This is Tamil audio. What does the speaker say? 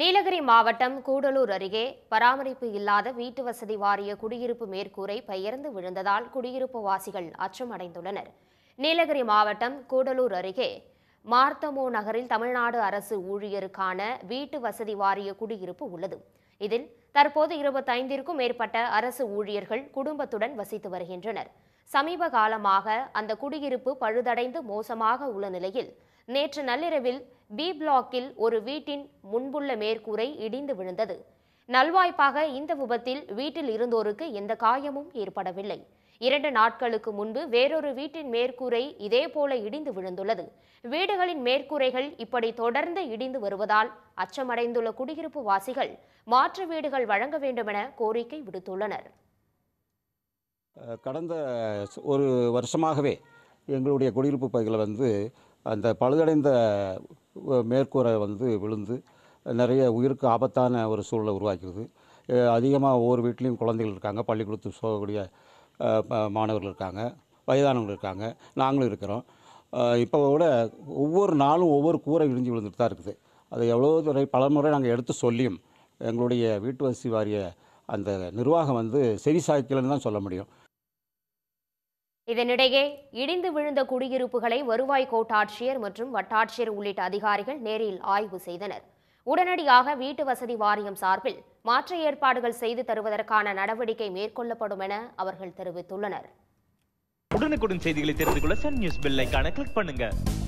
நீலகிரி மாவட்டம் கூடலூர் அருகே பராமரிப்பு இல்லாத வீட்டு வசதி வாரிய குடியிருப்பு மேற்கூரை பெயர்ந்து விழுந்ததால் குடியிருப்பு வாசிகள் அச்சமடைந்துள்ளனர் நீலகிரி மாவட்டம் கூடலூர் அருகே மார்த்தமோ நகரில் தமிழ்நாடு அரசு ஊழியருக்கான வீட்டு வசதி வாரிய குடியிருப்பு உள்ளது இதில் தற்போது இருபத்தைந்திற்கும் மேற்பட்ட அரசு ஊழியர்கள் குடும்பத்துடன் வசித்து வருகின்றனர் சமீப காலமாக அந்த குடியிருப்பு பழுதடைந்து மோசமாக உள்ள நிலையில் நேற்று நள்ளிரவில் பி பிளாக்கில் ஒரு வீட்டின் முன்புள்ள மேற்கூரை இடிந்து விழுந்தது நல்வாய்ப்பாக இந்த விபத்தில் வீட்டில் இருந்தோருக்கு எந்த காயமும் ஏற்படவில்லை இரண்டு நாட்களுக்கு முன்பு வேறொரு வீட்டின் மேற்கூரை இதேபோல இடிந்து விழுந்துள்ளது வீடுகளின் மேற்கூரைகள் இப்படி தொடர்ந்து இடிந்து வருவதால் அச்சமடைந்துள்ள குடியிருப்பு வாசிகள் மாற்று வீடுகள் வழங்க வேண்டுமென கோரிக்கை விடுத்துள்ளனர் கடந்த ஒரு வருஷமாகவே எங்களுடைய குடியிருப்பு பகுதியில் வந்து அந்த பழுதடைந்த மேற்கூரை வந்து விழுந்து நிறைய உயிருக்கு ஆபத்தான ஒரு சூழலை உருவாக்கிடுது அதிகமாக ஒவ்வொரு வீட்லேயும் குழந்தைகள் இருக்காங்க பள்ளிக்கூடத்துக்கு போகக்கூடிய மாணவர்கள் இருக்காங்க வயதானவர்கள் இருக்காங்க நாங்களும் இருக்கிறோம் இப்போ கூட ஒவ்வொரு நாளும் ஒவ்வொரு கூரை இடிஞ்சு விழுந்துட்டு தான் இருக்குது அதை எவ்வளோ துறை பல முறை நாங்கள் எடுத்து சொல்லியும் எங்களுடைய வீட்டு வசதி வாரிய அந்த நிர்வாகம் வந்து செவி சாய்க்கலன்னு தான் சொல்ல முடியும் இதனிடையே இடிந்து விழுந்த குடியிருப்புகளை வருவாய் கோட்டாட்சியர் மற்றும் வட்டாட்சியர் உள்ளிட்ட அதிகாரிகள் நேரில் ஆய்வு செய்தனர் உடனடியாக வீட்டு வசதி வாரியம் சார்பில் மாற்று ஏற்பாடுகள் செய்து தருவதற்கான நடவடிக்கை மேற்கொள்ளப்படும் என அவர்கள் தெரிவித்துள்ளனர் உடனுக்குடன் செய்திகளை தெரிந்து கொள்ள சன் நியூஸ் கிளிக் பண்ணுங்க